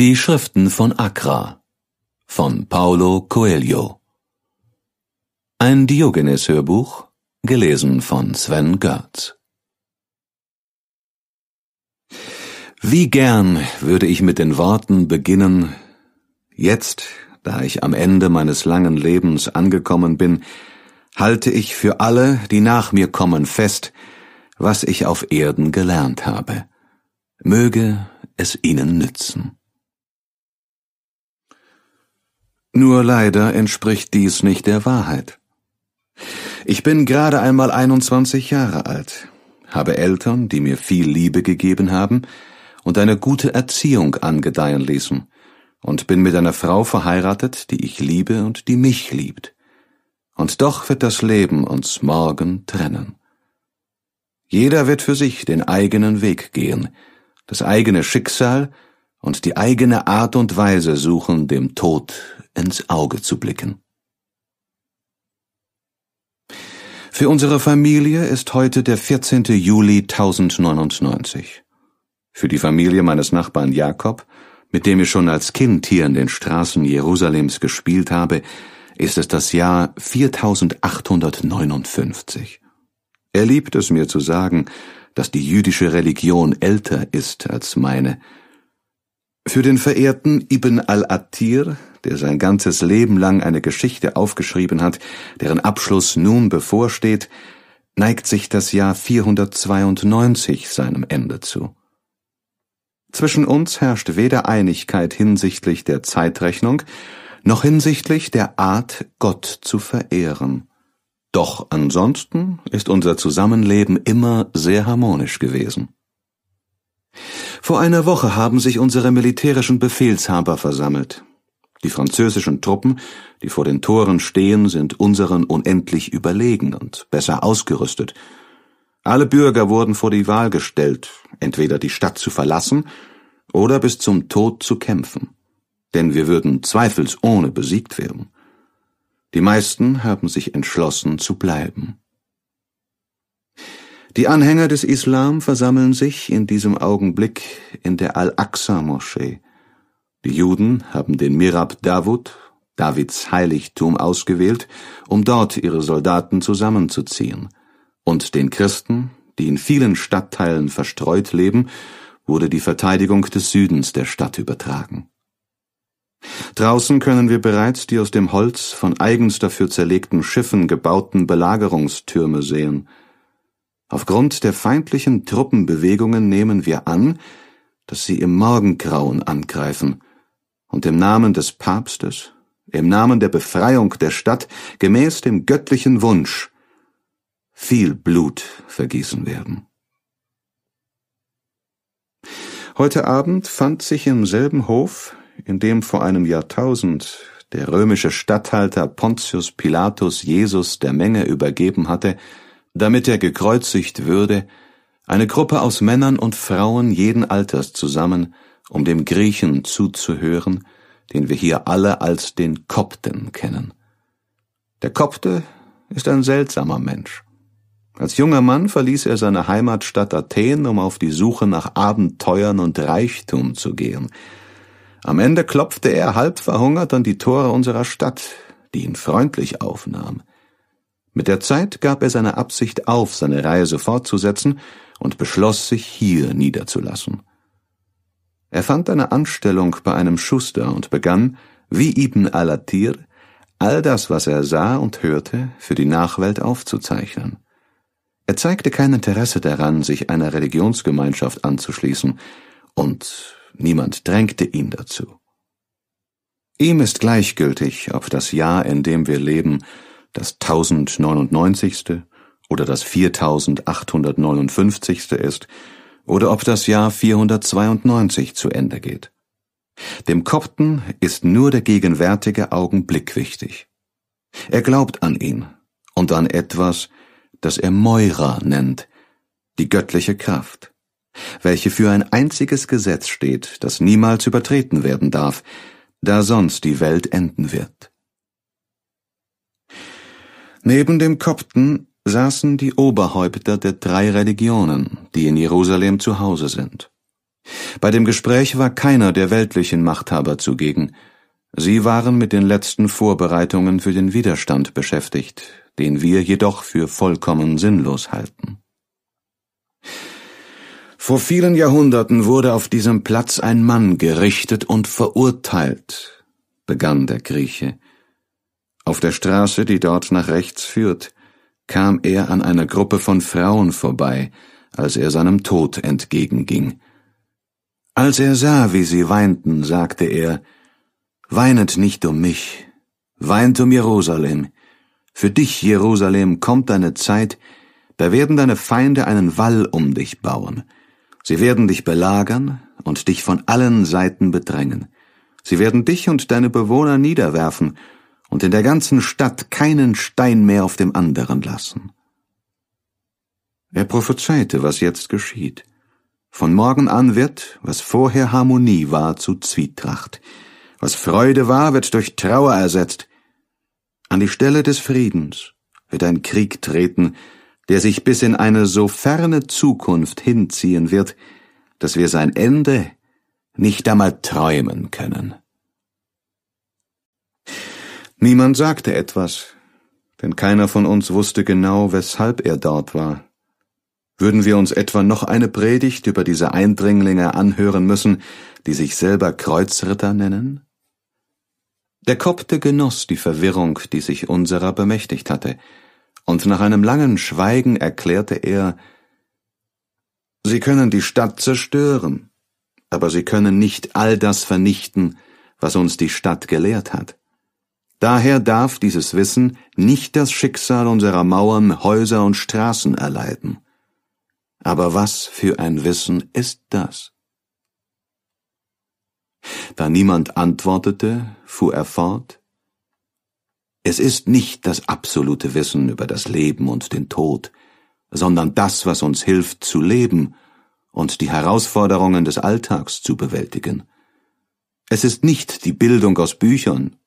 Die Schriften von Accra von Paulo Coelho Ein Diogenes-Hörbuch, gelesen von Sven Görz Wie gern würde ich mit den Worten beginnen, jetzt, da ich am Ende meines langen Lebens angekommen bin, halte ich für alle, die nach mir kommen, fest, was ich auf Erden gelernt habe. Möge es ihnen nützen. Nur leider entspricht dies nicht der Wahrheit. Ich bin gerade einmal 21 Jahre alt, habe Eltern, die mir viel Liebe gegeben haben und eine gute Erziehung angedeihen ließen, und bin mit einer Frau verheiratet, die ich liebe und die mich liebt. Und doch wird das Leben uns morgen trennen. Jeder wird für sich den eigenen Weg gehen, das eigene Schicksal und die eigene Art und Weise suchen, dem Tod ins Auge zu blicken. Für unsere Familie ist heute der 14. Juli 1099. Für die Familie meines Nachbarn Jakob, mit dem ich schon als Kind hier in den Straßen Jerusalems gespielt habe, ist es das Jahr 4859. Er liebt es mir zu sagen, dass die jüdische Religion älter ist als meine, für den verehrten Ibn al-Attir, der sein ganzes Leben lang eine Geschichte aufgeschrieben hat, deren Abschluss nun bevorsteht, neigt sich das Jahr 492 seinem Ende zu. Zwischen uns herrscht weder Einigkeit hinsichtlich der Zeitrechnung noch hinsichtlich der Art, Gott zu verehren. Doch ansonsten ist unser Zusammenleben immer sehr harmonisch gewesen. Vor einer Woche haben sich unsere militärischen Befehlshaber versammelt. Die französischen Truppen, die vor den Toren stehen, sind unseren unendlich überlegen und besser ausgerüstet. Alle Bürger wurden vor die Wahl gestellt, entweder die Stadt zu verlassen oder bis zum Tod zu kämpfen. Denn wir würden zweifelsohne besiegt werden. Die meisten haben sich entschlossen zu bleiben. Die Anhänger des Islam versammeln sich in diesem Augenblick in der Al-Aqsa-Moschee. Die Juden haben den Mirab Davud, Davids Heiligtum, ausgewählt, um dort ihre Soldaten zusammenzuziehen. Und den Christen, die in vielen Stadtteilen verstreut leben, wurde die Verteidigung des Südens der Stadt übertragen. Draußen können wir bereits die aus dem Holz von eigens dafür zerlegten Schiffen gebauten Belagerungstürme sehen – Aufgrund der feindlichen Truppenbewegungen nehmen wir an, dass sie im Morgengrauen angreifen und im Namen des Papstes, im Namen der Befreiung der Stadt, gemäß dem göttlichen Wunsch, viel Blut vergießen werden. Heute Abend fand sich im selben Hof, in dem vor einem Jahrtausend der römische Statthalter Pontius Pilatus Jesus der Menge übergeben hatte, damit er gekreuzigt würde, eine Gruppe aus Männern und Frauen jeden Alters zusammen, um dem Griechen zuzuhören, den wir hier alle als den Kopten kennen. Der Kopte ist ein seltsamer Mensch. Als junger Mann verließ er seine Heimatstadt Athen, um auf die Suche nach Abenteuern und Reichtum zu gehen. Am Ende klopfte er halb verhungert an die Tore unserer Stadt, die ihn freundlich aufnahm. Mit der Zeit gab er seine Absicht auf, seine Reise fortzusetzen und beschloss, sich hier niederzulassen. Er fand eine Anstellung bei einem Schuster und begann, wie Ibn al-Atir, all das, was er sah und hörte, für die Nachwelt aufzuzeichnen. Er zeigte kein Interesse daran, sich einer Religionsgemeinschaft anzuschließen, und niemand drängte ihn dazu. Ihm ist gleichgültig, ob das Jahr, in dem wir leben, das 1099. oder das 4859. ist oder ob das Jahr 492 zu Ende geht. Dem Kopten ist nur der gegenwärtige Augenblick wichtig. Er glaubt an ihn und an etwas, das er Moira nennt, die göttliche Kraft, welche für ein einziges Gesetz steht, das niemals übertreten werden darf, da sonst die Welt enden wird. Neben dem Kopten saßen die Oberhäupter der drei Religionen, die in Jerusalem zu Hause sind. Bei dem Gespräch war keiner der weltlichen Machthaber zugegen. Sie waren mit den letzten Vorbereitungen für den Widerstand beschäftigt, den wir jedoch für vollkommen sinnlos halten. Vor vielen Jahrhunderten wurde auf diesem Platz ein Mann gerichtet und verurteilt, begann der Grieche, auf der Straße, die dort nach rechts führt, kam er an einer Gruppe von Frauen vorbei, als er seinem Tod entgegenging. Als er sah, wie sie weinten, sagte er Weinet nicht um mich, weint um Jerusalem. Für dich, Jerusalem, kommt eine Zeit, da werden deine Feinde einen Wall um dich bauen. Sie werden dich belagern und dich von allen Seiten bedrängen. Sie werden dich und deine Bewohner niederwerfen und in der ganzen Stadt keinen Stein mehr auf dem anderen lassen. Er prophezeite, was jetzt geschieht. Von morgen an wird, was vorher Harmonie war, zu Zwietracht. Was Freude war, wird durch Trauer ersetzt. An die Stelle des Friedens wird ein Krieg treten, der sich bis in eine so ferne Zukunft hinziehen wird, dass wir sein Ende nicht einmal träumen können. Niemand sagte etwas, denn keiner von uns wusste genau, weshalb er dort war. Würden wir uns etwa noch eine Predigt über diese Eindringlinge anhören müssen, die sich selber Kreuzritter nennen? Der Kopte genoss die Verwirrung, die sich unserer bemächtigt hatte, und nach einem langen Schweigen erklärte er Sie können die Stadt zerstören, aber Sie können nicht all das vernichten, was uns die Stadt gelehrt hat. Daher darf dieses Wissen nicht das Schicksal unserer Mauern, Häuser und Straßen erleiden. Aber was für ein Wissen ist das? Da niemand antwortete, fuhr er fort Es ist nicht das absolute Wissen über das Leben und den Tod, sondern das, was uns hilft zu leben und die Herausforderungen des Alltags zu bewältigen. Es ist nicht die Bildung aus Büchern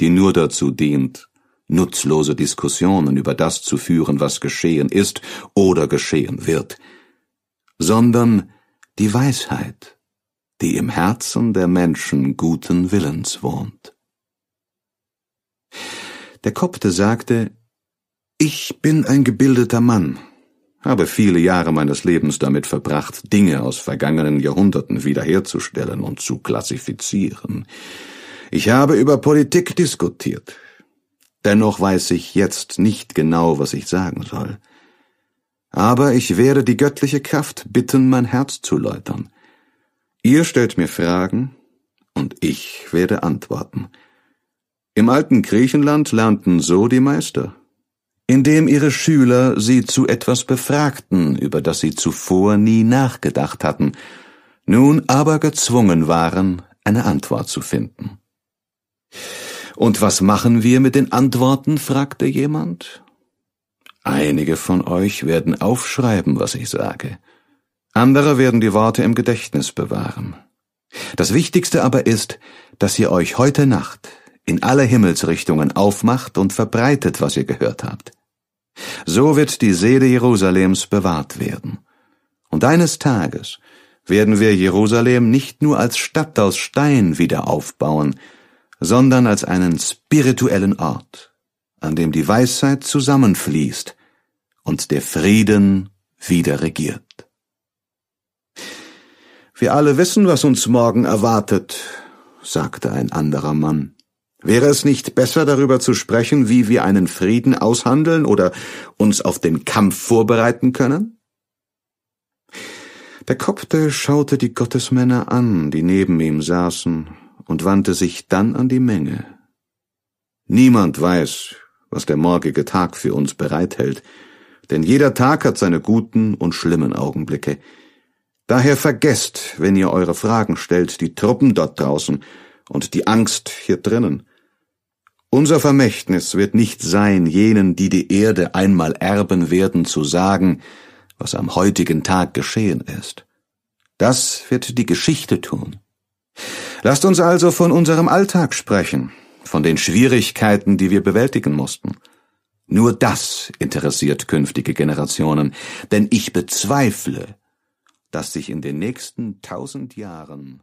die nur dazu dient, nutzlose Diskussionen über das zu führen, was geschehen ist oder geschehen wird, sondern die Weisheit, die im Herzen der Menschen guten Willens wohnt. Der Kopte sagte, ich bin ein gebildeter Mann, habe viele Jahre meines Lebens damit verbracht, Dinge aus vergangenen Jahrhunderten wiederherzustellen und zu klassifizieren. Ich habe über Politik diskutiert. Dennoch weiß ich jetzt nicht genau, was ich sagen soll. Aber ich werde die göttliche Kraft bitten, mein Herz zu läutern. Ihr stellt mir Fragen, und ich werde antworten. Im alten Griechenland lernten so die Meister, indem ihre Schüler sie zu etwas befragten, über das sie zuvor nie nachgedacht hatten, nun aber gezwungen waren, eine Antwort zu finden. Und was machen wir mit den Antworten? fragte jemand. Einige von euch werden aufschreiben, was ich sage. Andere werden die Worte im Gedächtnis bewahren. Das Wichtigste aber ist, dass ihr euch heute Nacht in alle Himmelsrichtungen aufmacht und verbreitet, was ihr gehört habt. So wird die Seele Jerusalems bewahrt werden. Und eines Tages werden wir Jerusalem nicht nur als Stadt aus Stein wieder aufbauen, sondern als einen spirituellen Ort, an dem die Weisheit zusammenfließt und der Frieden wieder regiert. Wir alle wissen, was uns morgen erwartet, sagte ein anderer Mann. Wäre es nicht besser darüber zu sprechen, wie wir einen Frieden aushandeln oder uns auf den Kampf vorbereiten können? Der Kopte schaute die Gottesmänner an, die neben ihm saßen, und wandte sich dann an die Menge. Niemand weiß, was der morgige Tag für uns bereithält, denn jeder Tag hat seine guten und schlimmen Augenblicke. Daher vergesst, wenn ihr eure Fragen stellt, die Truppen dort draußen und die Angst hier drinnen. Unser Vermächtnis wird nicht sein, jenen, die die Erde einmal erben werden, zu sagen, was am heutigen Tag geschehen ist. Das wird die Geschichte tun. Lasst uns also von unserem Alltag sprechen, von den Schwierigkeiten, die wir bewältigen mussten. Nur das interessiert künftige Generationen, denn ich bezweifle, dass sich in den nächsten tausend Jahren